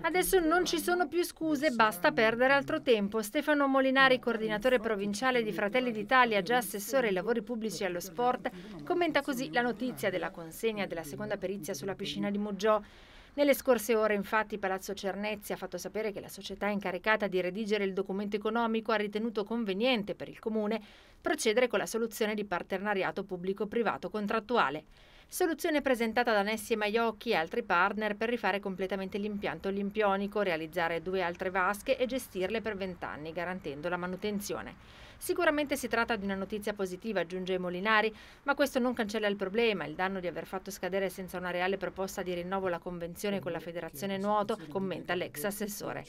Adesso non ci sono più scuse, basta perdere altro tempo. Stefano Molinari, coordinatore provinciale di Fratelli d'Italia, già assessore ai lavori pubblici e allo sport, commenta così la notizia della consegna della seconda perizia sulla piscina di Muggiò. Nelle scorse ore, infatti, Palazzo Cernezzi ha fatto sapere che la società incaricata di redigere il documento economico ha ritenuto conveniente per il Comune procedere con la soluzione di partenariato pubblico-privato contrattuale. Soluzione presentata da Nessie Maiocchi e altri partner per rifare completamente l'impianto olimpionico, realizzare due altre vasche e gestirle per vent'anni, garantendo la manutenzione. Sicuramente si tratta di una notizia positiva, aggiunge Molinari, ma questo non cancella il problema, il danno di aver fatto scadere senza una reale proposta di rinnovo la convenzione con la Federazione Nuoto, commenta l'ex assessore.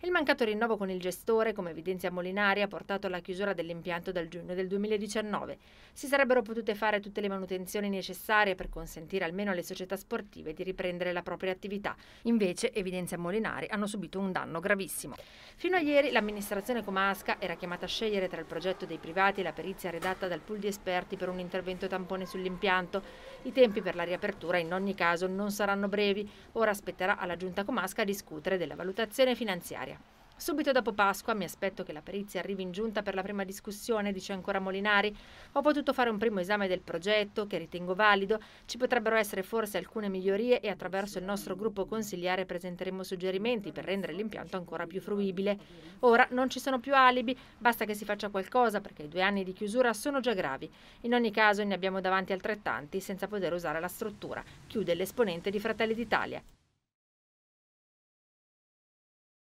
Il mancato rinnovo con il gestore, come evidenzia Molinari, ha portato alla chiusura dell'impianto dal giugno del 2019. Si sarebbero potute fare tutte le manutenzioni necessarie per consentire almeno alle società sportive di riprendere la propria attività. Invece, evidenzia Molinari, hanno subito un danno gravissimo. Fino a ieri l'amministrazione comasca era chiamata a scegliere tra il progetto dei privati e la perizia redatta dal pool di esperti per un intervento tampone sull'impianto. I tempi per la riapertura in ogni caso non saranno brevi. Ora aspetterà alla giunta comasca a discutere della valutazione finanziaria. Subito dopo Pasqua mi aspetto che la perizia arrivi in giunta per la prima discussione, dice ancora Molinari. Ho potuto fare un primo esame del progetto, che ritengo valido. Ci potrebbero essere forse alcune migliorie e attraverso il nostro gruppo consigliare presenteremo suggerimenti per rendere l'impianto ancora più fruibile. Ora non ci sono più alibi, basta che si faccia qualcosa perché i due anni di chiusura sono già gravi. In ogni caso ne abbiamo davanti altrettanti senza poter usare la struttura. Chiude l'esponente di Fratelli d'Italia.